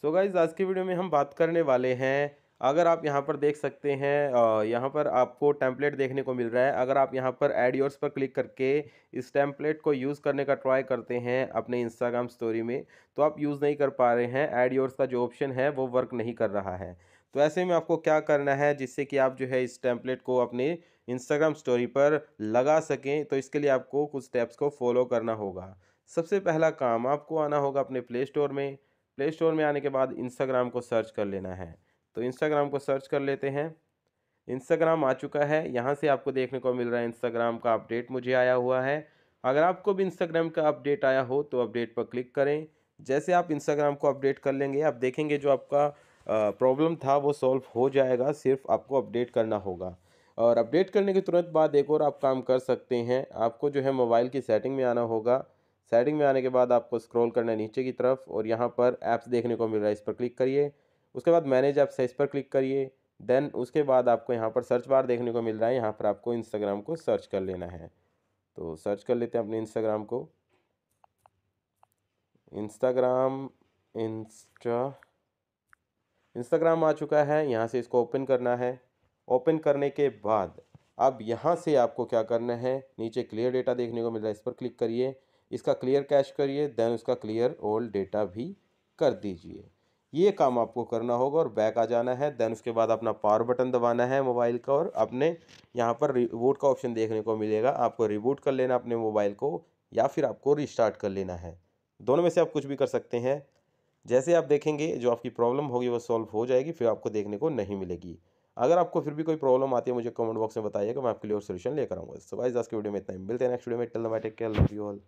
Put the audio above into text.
so guys आज की video में हम बात करने वाले हैं अगर आप यहाँ पर देख सकते हैं यहाँ पर आपको टैंपलेट देखने को मिल रहा है अगर आप यहाँ पर एड योर्स पर क्लिक करके इस टैंपलेट को यूज़ करने का ट्राई करते हैं अपने इंस्टाग्राम स्टोरी में तो आप यूज़ नहीं कर पा रहे हैं एड योर्स का जो ऑप्शन है वो वर्क नहीं कर रहा है तो ऐसे में आपको क्या करना है जिससे कि आप जो है इस टैंपलेट को अपने इंस्टाग्राम स्टोरी पर लगा सकें तो इसके लिए आपको कुछ स्टेप्स को फॉलो करना होगा सबसे पहला काम आपको आना होगा अपने प्ले स्टोर में प्ले स्टोर में आने के बाद इंस्टाग्राम को सर्च कर लेना है तो इंस्टाग्राम को सर्च कर लेते हैं इंस्टाग्राम आ चुका है यहाँ से आपको देखने को मिल रहा है इंस्टाग्राम का अपडेट मुझे आया हुआ है अगर आपको भी इंस्टाग्राम का अपडेट आया हो तो अपडेट पर क्लिक करें जैसे आप इंस्टाग्राम को अपडेट कर लेंगे आप देखेंगे जो आपका प्रॉब्लम था वो सॉल्व हो जाएगा सिर्फ आपको अपडेट करना होगा और अपडेट करने के तुरंत बाद एक और आप काम कर सकते हैं आपको जो है मोबाइल की सेटिंग में आना होगा सेटिंग में आने के बाद आपको स्क्रॉल करना है नीचे की तरफ और यहाँ पर ऐप्स देखने को मिल रहा है इस पर क्लिक करिए उसके बाद मैनेज ऐप्स है इस पर क्लिक करिए देन उसके बाद आपको यहाँ पर सर्च बार देखने को मिल रहा है यहाँ पर आपको इंस्टाग्राम को सर्च कर लेना है तो सर्च कर लेते हैं अपने इंस्टाग्राम को इंस्टाग्राम इंस्टा इंस्टाग्राम आ चुका है यहाँ से इसको ओपन करना है ओपन करने के बाद अब यहाँ से आपको क्या करना है नीचे क्लियर डेटा देखने को मिल रहा है इस पर क्लिक करिए इसका क्लियर कैश करिए देन उसका क्लियर ओल्ड डेटा भी कर दीजिए ये काम आपको करना होगा और बैक आ जाना है देन उसके बाद अपना पावर बटन दबाना है मोबाइल का और अपने यहाँ पर रिबूट का ऑप्शन देखने को मिलेगा आपको रिबूट कर लेना अपने मोबाइल को या फिर आपको रिस्टार्ट कर लेना है दोनों में से आप कुछ भी कर सकते हैं जैसे आप देखेंगे जो आपकी प्रॉब्लम होगी वो सॉल्व हो जाएगी फिर आपको देखने को नहीं मिलेगी अगर आपको फिर भी कोई प्रॉब्लम आती है मुझे कमेंट बॉक्स में बताइएगा मैं आपके लिए और सोल्यूशन लेकर आऊँगा सो गाइस आज के वीडियो में इतना मिलते हैं नेक्स्ट वीडियो में tell my take care love you all